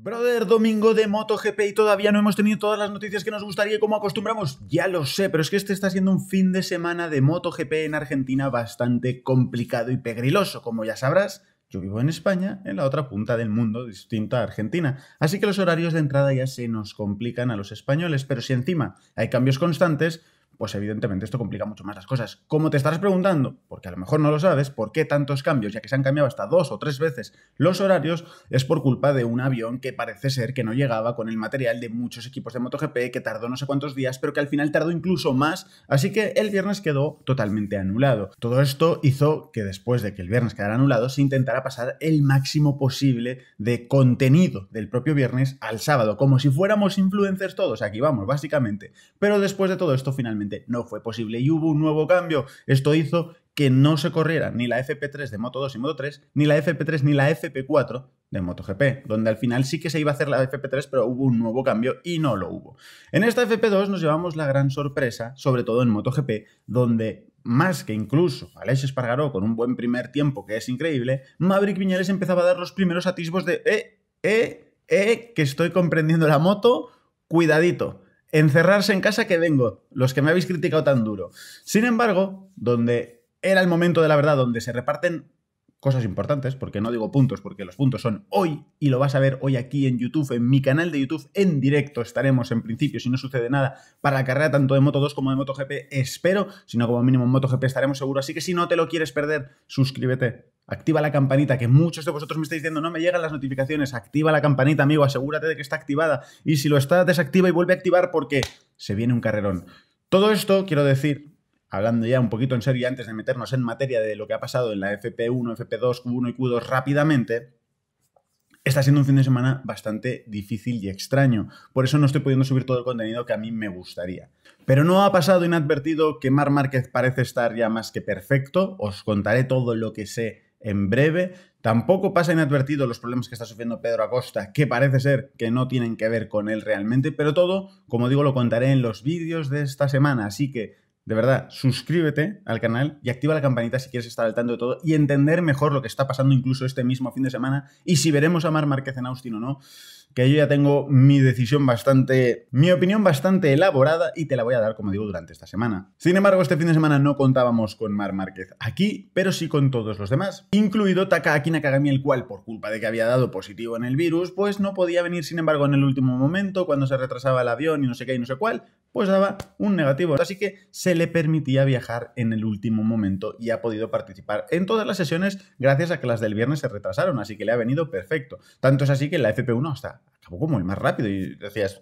Brother, domingo de MotoGP y todavía no hemos tenido todas las noticias que nos gustaría y como acostumbramos. Ya lo sé, pero es que este está siendo un fin de semana de MotoGP en Argentina bastante complicado y pegriloso. Como ya sabrás, yo vivo en España, en la otra punta del mundo, distinta a Argentina. Así que los horarios de entrada ya se nos complican a los españoles, pero si encima hay cambios constantes, pues evidentemente esto complica mucho más las cosas. Como te estarás preguntando, porque a lo mejor no lo sabes, por qué tantos cambios, ya que se han cambiado hasta dos o tres veces los horarios, es por culpa de un avión que parece ser que no llegaba con el material de muchos equipos de MotoGP, que tardó no sé cuántos días, pero que al final tardó incluso más, así que el viernes quedó totalmente anulado. Todo esto hizo que después de que el viernes quedara anulado, se intentara pasar el máximo posible de contenido del propio viernes al sábado, como si fuéramos influencers todos, aquí vamos, básicamente. Pero después de todo esto, finalmente no fue posible y hubo un nuevo cambio. Esto hizo que no se corriera ni la FP3 de Moto 2 y Moto 3, ni la FP3 ni la FP4 de MotoGP, donde al final sí que se iba a hacer la FP3, pero hubo un nuevo cambio y no lo hubo. En esta FP2 nos llevamos la gran sorpresa, sobre todo en MotoGP, donde más que incluso Alex Espargaró con un buen primer tiempo, que es increíble, Maverick Viñales empezaba a dar los primeros atisbos de, eh, eh, eh, que estoy comprendiendo la moto, cuidadito encerrarse en casa que vengo, los que me habéis criticado tan duro. Sin embargo, donde era el momento de la verdad, donde se reparten cosas importantes, porque no digo puntos, porque los puntos son hoy y lo vas a ver hoy aquí en YouTube, en mi canal de YouTube, en directo estaremos en principio, si no sucede nada, para la carrera tanto de Moto 2 como de MotoGP, espero, sino como mínimo en MotoGP estaremos seguros, así que si no te lo quieres perder, suscríbete. Activa la campanita, que muchos de vosotros me estáis diciendo, no me llegan las notificaciones. Activa la campanita, amigo, asegúrate de que está activada. Y si lo está, desactiva y vuelve a activar porque se viene un carrerón. Todo esto quiero decir hablando ya un poquito en serio antes de meternos en materia de lo que ha pasado en la FP1, FP2, Q1 y Q2 rápidamente, está siendo un fin de semana bastante difícil y extraño. Por eso no estoy pudiendo subir todo el contenido que a mí me gustaría. Pero no ha pasado inadvertido que Mar Márquez parece estar ya más que perfecto. Os contaré todo lo que sé en breve. Tampoco pasa inadvertido los problemas que está sufriendo Pedro Acosta, que parece ser que no tienen que ver con él realmente, pero todo, como digo, lo contaré en los vídeos de esta semana, así que de verdad, suscríbete al canal y activa la campanita si quieres estar al tanto de todo y entender mejor lo que está pasando incluso este mismo fin de semana y si veremos a Mar Márquez en Austin o no, que yo ya tengo mi decisión bastante, mi opinión bastante elaborada y te la voy a dar, como digo, durante esta semana. Sin embargo, este fin de semana no contábamos con Mar Márquez aquí, pero sí con todos los demás, incluido Takaaki Nakagami, el cual, por culpa de que había dado positivo en el virus, pues no podía venir, sin embargo, en el último momento, cuando se retrasaba el avión y no sé qué y no sé cuál, pues daba un negativo. Así que se le permitía viajar en el último momento y ha podido participar en todas las sesiones gracias a que las del viernes se retrasaron, así que le ha venido perfecto. Tanto es así que la FP1 hasta acabó como el más rápido y decías,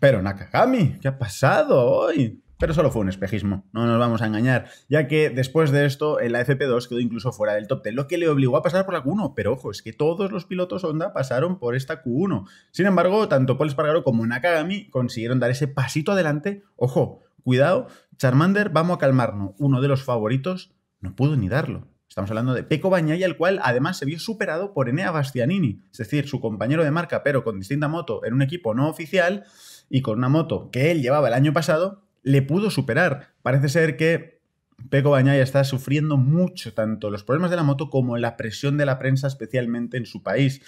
pero Nakagami, ¿qué ha pasado hoy? Pero solo fue un espejismo, no nos vamos a engañar, ya que después de esto en la FP2 quedó incluso fuera del top 10, lo que le obligó a pasar por la Q1, pero ojo, es que todos los pilotos Honda pasaron por esta Q1. Sin embargo, tanto Paul Espargaro como Nakagami consiguieron dar ese pasito adelante. Ojo, cuidado, Charmander, vamos a calmarnos, uno de los favoritos no pudo ni darlo. Estamos hablando de Peco Bañaya, el cual además se vio superado por Enea Bastianini, es decir, su compañero de marca, pero con distinta moto en un equipo no oficial y con una moto que él llevaba el año pasado le pudo superar. Parece ser que Peco Bañaya está sufriendo mucho tanto los problemas de la moto como la presión de la prensa, especialmente en su país.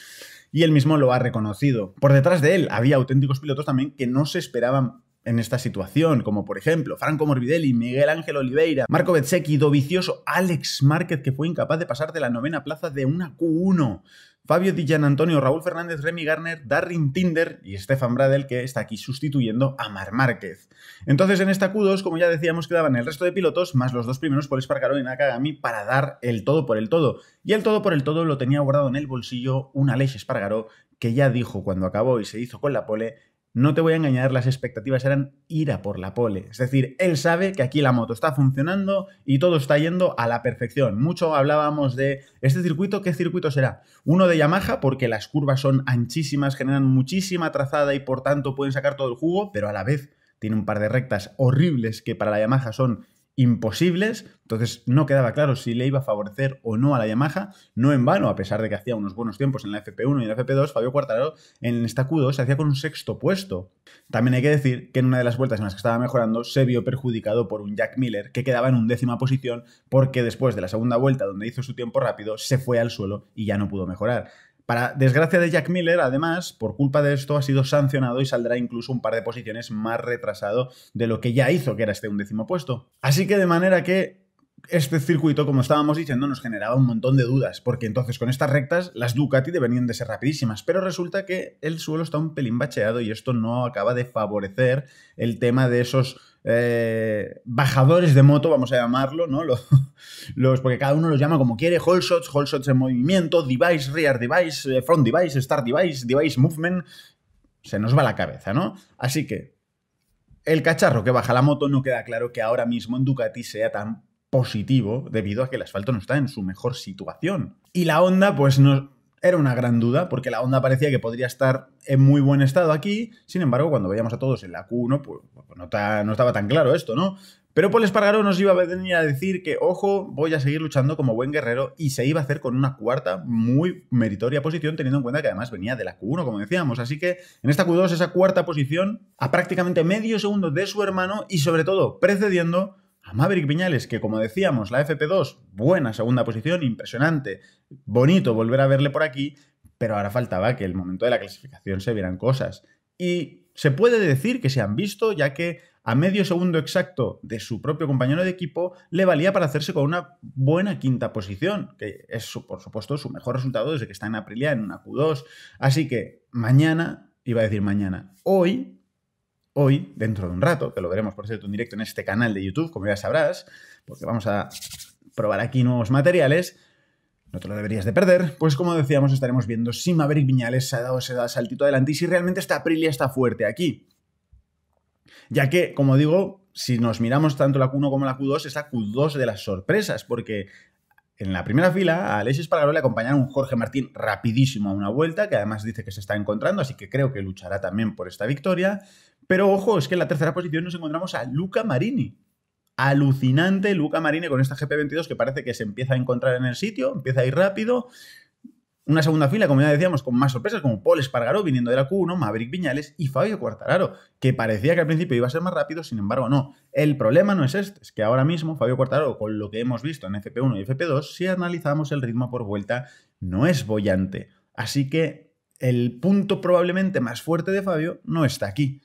Y él mismo lo ha reconocido. Por detrás de él había auténticos pilotos también que no se esperaban en esta situación, como por ejemplo Franco Morbidelli, Miguel Ángel Oliveira, Marco do Dovicioso, Alex Márquez, que fue incapaz de pasar de la novena plaza de una Q1. Fabio Di Antonio, Raúl Fernández, Remy Garner, Darin Tinder y Stefan Bradel, que está aquí sustituyendo a Mar Márquez. Entonces, en esta Q2, como ya decíamos, quedaban el resto de pilotos, más los dos primeros por Espargaró y Nakagami, para dar el todo por el todo. Y el todo por el todo lo tenía guardado en el bolsillo un Alex Espargaró, que ya dijo cuando acabó y se hizo con la pole no te voy a engañar, las expectativas eran ir a por la pole. Es decir, él sabe que aquí la moto está funcionando y todo está yendo a la perfección. Mucho hablábamos de este circuito, ¿qué circuito será? Uno de Yamaha, porque las curvas son anchísimas, generan muchísima trazada y por tanto pueden sacar todo el jugo, pero a la vez tiene un par de rectas horribles que para la Yamaha son imposibles, entonces no quedaba claro si le iba a favorecer o no a la Yamaha, no en vano, a pesar de que hacía unos buenos tiempos en la FP1 y en la FP2, Fabio Quartararo en esta Q2 se hacía con un sexto puesto. También hay que decir que en una de las vueltas en las que estaba mejorando se vio perjudicado por un Jack Miller que quedaba en décima posición porque después de la segunda vuelta donde hizo su tiempo rápido se fue al suelo y ya no pudo mejorar. Para desgracia de Jack Miller, además, por culpa de esto ha sido sancionado y saldrá incluso un par de posiciones más retrasado de lo que ya hizo, que era este undécimo puesto. Así que de manera que este circuito, como estábamos diciendo, nos generaba un montón de dudas, porque entonces con estas rectas las Ducati deberían de ser rapidísimas, pero resulta que el suelo está un pelín bacheado y esto no acaba de favorecer el tema de esos eh, bajadores de moto, vamos a llamarlo, ¿no? Los, los, porque cada uno los llama como quiere, whole shots, en movimiento, device, rear device, eh, front device, start device, device movement, se nos va la cabeza, ¿no? Así que el cacharro que baja la moto no queda claro que ahora mismo en Ducati sea tan positivo debido a que el asfalto no está en su mejor situación. Y la onda, pues nos era una gran duda, porque la onda parecía que podría estar en muy buen estado aquí. Sin embargo, cuando veíamos a todos en la Q1, pues, pues no, estaba tan claro esto, ¿no? Pero Paul Espargaro nos iba a venir a decir que, ojo, voy a seguir luchando como buen guerrero y se iba a hacer con una cuarta muy meritoria posición, teniendo en cuenta que además venía de la Q1, como decíamos. Así que en esta Q2, esa cuarta posición, a prácticamente medio segundo de su hermano y sobre todo precediendo a Maverick Viñales, que como decíamos, la FP2, buena segunda posición, impresionante, bonito volver a verle por aquí, pero ahora faltaba que el momento de la clasificación se vieran cosas. Y se puede decir que se han visto, ya que a medio segundo exacto de su propio compañero de equipo le valía para hacerse con una buena quinta posición, que es por supuesto su mejor resultado desde que está en Aprilia en una Q2. Así que mañana, iba a decir mañana, hoy hoy, dentro de un rato, que lo veremos por cierto en directo en este canal de YouTube, como ya sabrás, porque vamos a probar aquí nuevos materiales, no te lo deberías de perder, pues como decíamos estaremos viendo si Maverick Viñales se ha dado ese saltito adelante y si realmente esta Aprilia está fuerte aquí. Ya que, como digo, si nos miramos tanto la Q1 como la Q2, es la Q2 de las sorpresas, porque en la primera fila, a Alexis Espargaró le acompañaron un Jorge Martín rapidísimo a una vuelta, que además dice que se está encontrando, así que creo que luchará también por esta victoria. Pero ojo, es que en la tercera posición nos encontramos a Luca Marini. Alucinante Luca Marini con esta GP22 que parece que se empieza a encontrar en el sitio, empieza a ir rápido. Una segunda fila, como ya decíamos, con más sorpresas, como Paul Espargaró viniendo de la Q1, Maverick Viñales y Fabio Quartararo, que parecía que al principio iba a ser más rápido, sin embargo no. El problema no es este, es que ahora mismo Fabio Quartararo, con lo que hemos visto en FP1 y FP2, si analizamos el ritmo por vuelta, no es bollante. Así que el punto probablemente más fuerte de Fabio no está aquí.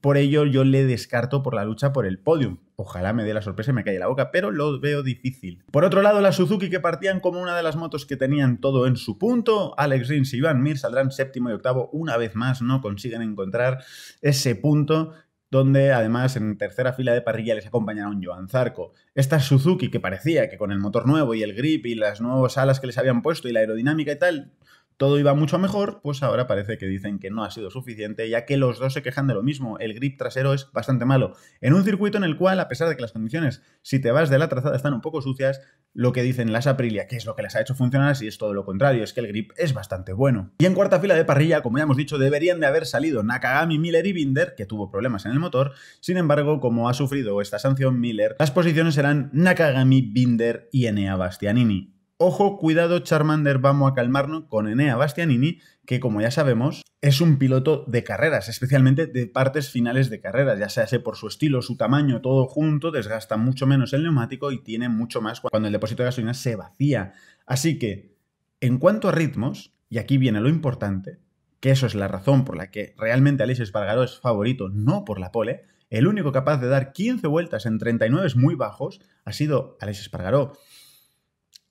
Por ello yo le descarto por la lucha por el podium. Ojalá me dé la sorpresa y me calle la boca, pero lo veo difícil. Por otro lado, las Suzuki que partían como una de las motos que tenían todo en su punto, Alex Rins y Joan Mir saldrán séptimo y octavo una vez más, no consiguen encontrar ese punto donde además en tercera fila de parrilla les acompañaron Joan Zarco. Esta Suzuki que parecía que con el motor nuevo y el grip y las nuevas alas que les habían puesto y la aerodinámica y tal, todo iba mucho mejor, pues ahora parece que dicen que no ha sido suficiente, ya que los dos se quejan de lo mismo, el grip trasero es bastante malo. En un circuito en el cual, a pesar de que las condiciones, si te vas de la trazada, están un poco sucias, lo que dicen las Aprilia, que es lo que les ha hecho funcionar, si es todo lo contrario, es que el grip es bastante bueno. Y en cuarta fila de parrilla, como ya hemos dicho, deberían de haber salido Nakagami, Miller y Binder, que tuvo problemas en el motor, sin embargo, como ha sufrido esta sanción Miller, las posiciones serán Nakagami, Binder y Enea Bastianini. Ojo, cuidado, Charmander, vamos a calmarnos con Enea Bastianini, que como ya sabemos, es un piloto de carreras, especialmente de partes finales de carreras, ya sea por su estilo, su tamaño, todo junto, desgasta mucho menos el neumático y tiene mucho más cuando el depósito de gasolina se vacía. Así que, en cuanto a ritmos, y aquí viene lo importante, que eso es la razón por la que realmente Alex Espargaró es favorito, no por la pole, el único capaz de dar 15 vueltas en 39 muy bajos ha sido Alex Espargaró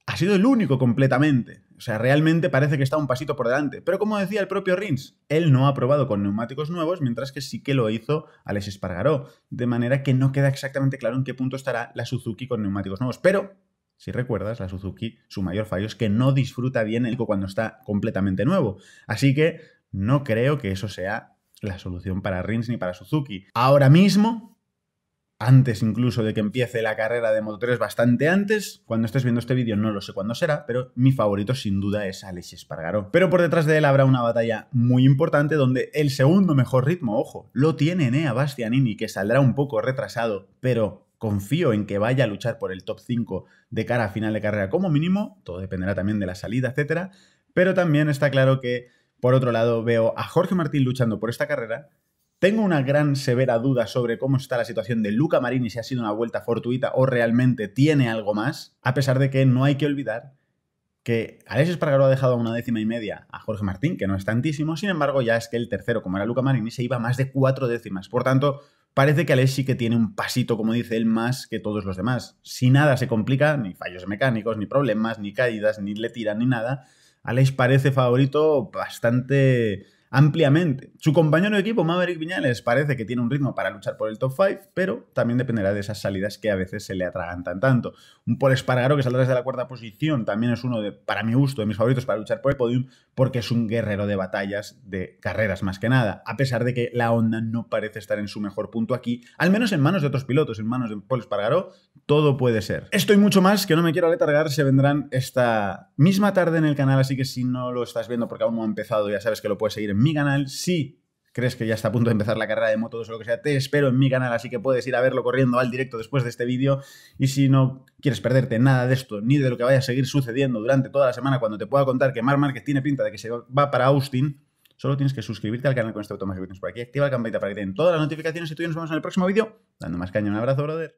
ha sido el único completamente. O sea, realmente parece que está un pasito por delante. Pero como decía el propio Rins, él no ha probado con neumáticos nuevos, mientras que sí que lo hizo Alex Espargaró. De manera que no queda exactamente claro en qué punto estará la Suzuki con neumáticos nuevos. Pero si recuerdas, la Suzuki, su mayor fallo es que no disfruta bien el cuando está completamente nuevo. Así que no creo que eso sea la solución para Rins ni para Suzuki. Ahora mismo, antes incluso de que empiece la carrera de Moto 3, bastante antes. Cuando estés viendo este vídeo no lo sé cuándo será, pero mi favorito sin duda es Alex Espargaró. Pero por detrás de él habrá una batalla muy importante donde el segundo mejor ritmo, ojo, lo tiene Nea Bastianini, que saldrá un poco retrasado, pero confío en que vaya a luchar por el top 5 de cara a final de carrera como mínimo, todo dependerá también de la salida, etcétera, pero también está claro que por otro lado veo a Jorge Martín luchando por esta carrera tengo una gran severa duda sobre cómo está la situación de Luca Marini, si ha sido una vuelta fortuita o realmente tiene algo más, a pesar de que no hay que olvidar que Alex Espargaro ha dejado a una décima y media a Jorge Martín, que no es tantísimo, sin embargo ya es que el tercero, como era Luca Marini, se iba a más de cuatro décimas. Por tanto, parece que Alex sí que tiene un pasito, como dice él, más que todos los demás. Si nada se complica, ni fallos mecánicos, ni problemas, ni caídas, ni le tiran, ni nada, Alex parece favorito bastante ampliamente. Su compañero de equipo, Maverick Viñales, parece que tiene un ritmo para luchar por el top 5, pero también dependerá de esas salidas que a veces se le atragantan tanto. Un Paul Espargaro que saldrá desde la cuarta posición también es uno de, para mi gusto, de mis favoritos para luchar por el podium, porque es un guerrero de batallas, de carreras más que nada, a pesar de que la onda no parece estar en su mejor punto aquí, al menos en manos de otros pilotos, en manos de Paul Espargaro, todo puede ser. Estoy mucho más, que no me quiero aletargar, se vendrán esta misma tarde en el canal, así que si no lo estás viendo porque aún no ha empezado, ya sabes que lo puedes seguir en mi canal. Si crees que ya está a punto de empezar la carrera de motos o lo que sea, te espero en mi canal, así que puedes ir a verlo corriendo al directo después de este vídeo. Y si no quieres perderte nada de esto, ni de lo que vaya a seguir sucediendo durante toda la semana, cuando te pueda contar que Mar Márquez tiene pinta de que se va para Austin, solo tienes que suscribirte al canal con este automático que por aquí, activa la campanita para que te den todas las notificaciones y tú y nos vemos en el próximo vídeo. Dando más caña, un abrazo, brother.